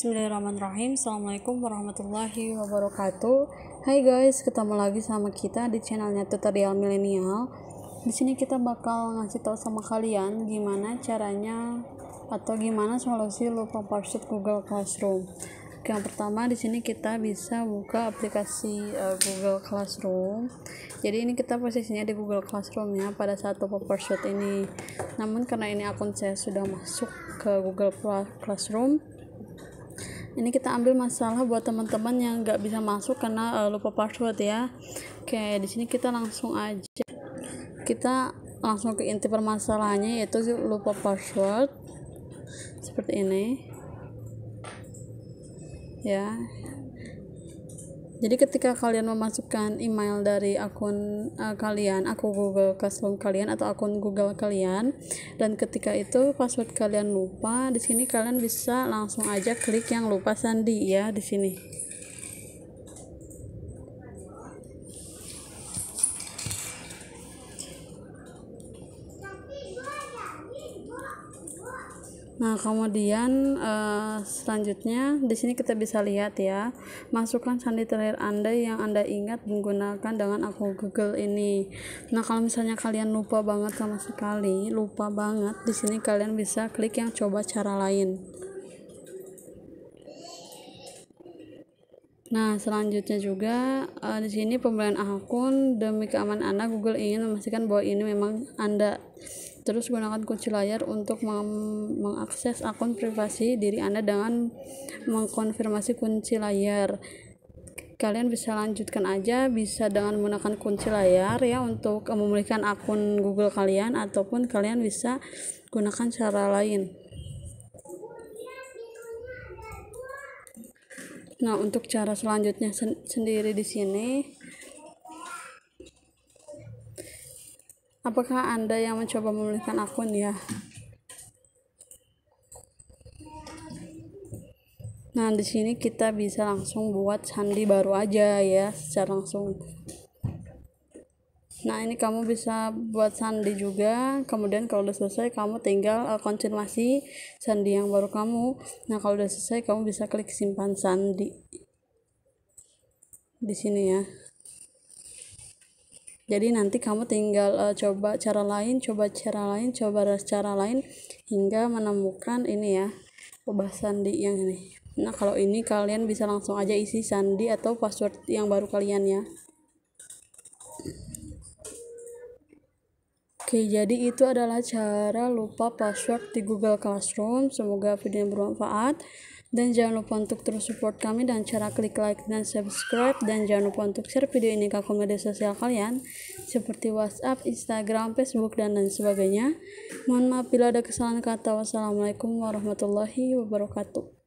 Bismillahirrahmanirrahim Assalamualaikum warahmatullahi wabarakatuh Hai guys, ketemu lagi sama kita di channelnya Tutorial Milenial Di sini kita bakal ngasih tahu sama kalian gimana caranya atau gimana solusi lupa password Google Classroom. yang pertama di sini kita bisa buka aplikasi uh, Google Classroom. Jadi ini kita posisinya di Google Classroom ya pada saat lupa password ini. Namun karena ini akun saya sudah masuk ke Google Classroom, ini kita ambil masalah buat teman-teman yang nggak bisa masuk karena uh, lupa password ya oke di sini kita langsung aja kita langsung ke inti permasalahannya yaitu lupa password seperti ini ya jadi ketika kalian memasukkan email dari akun uh, kalian aku Google Classroom kalian atau akun Google kalian dan ketika itu password kalian lupa di sini kalian bisa langsung aja klik yang lupa sandi ya di sini Nah, kemudian uh, selanjutnya di sini kita bisa lihat ya, masukkan sandi terakhir Anda yang Anda ingat menggunakan dengan akun Google ini. Nah, kalau misalnya kalian lupa banget sama sekali, lupa banget, di sini kalian bisa klik yang coba cara lain. Nah, selanjutnya juga uh, di sini pembelian akun demi keamanan Anda Google ingin memastikan bahwa ini memang Anda. Terus gunakan kunci layar untuk mengakses akun privasi diri Anda dengan mengkonfirmasi kunci layar. Kalian bisa lanjutkan aja bisa dengan menggunakan kunci layar ya untuk memulihkan akun Google kalian ataupun kalian bisa gunakan cara lain. Nah, untuk cara selanjutnya sen sendiri di sini Apakah Anda yang mencoba memulihkan akun ya? Nah, di sini kita bisa langsung buat sandi baru aja ya, secara langsung. Nah, ini kamu bisa buat sandi juga. Kemudian kalau udah selesai, kamu tinggal uh, konfirmasi sandi yang baru kamu. Nah, kalau udah selesai, kamu bisa klik simpan sandi. Di sini ya jadi nanti kamu tinggal uh, coba cara lain coba cara lain coba cara lain hingga menemukan ini ya ubah sandi yang ini nah kalau ini kalian bisa langsung aja isi sandi atau password yang baru kalian ya Oke, jadi itu adalah cara lupa password di Google Classroom. Semoga video ini bermanfaat. Dan jangan lupa untuk terus support kami dan cara klik like dan subscribe. Dan jangan lupa untuk share video ini ke media sosial kalian. Seperti WhatsApp, Instagram, Facebook, dan lain sebagainya. Mohon maaf bila ada kesalahan kata. Wassalamualaikum warahmatullahi wabarakatuh.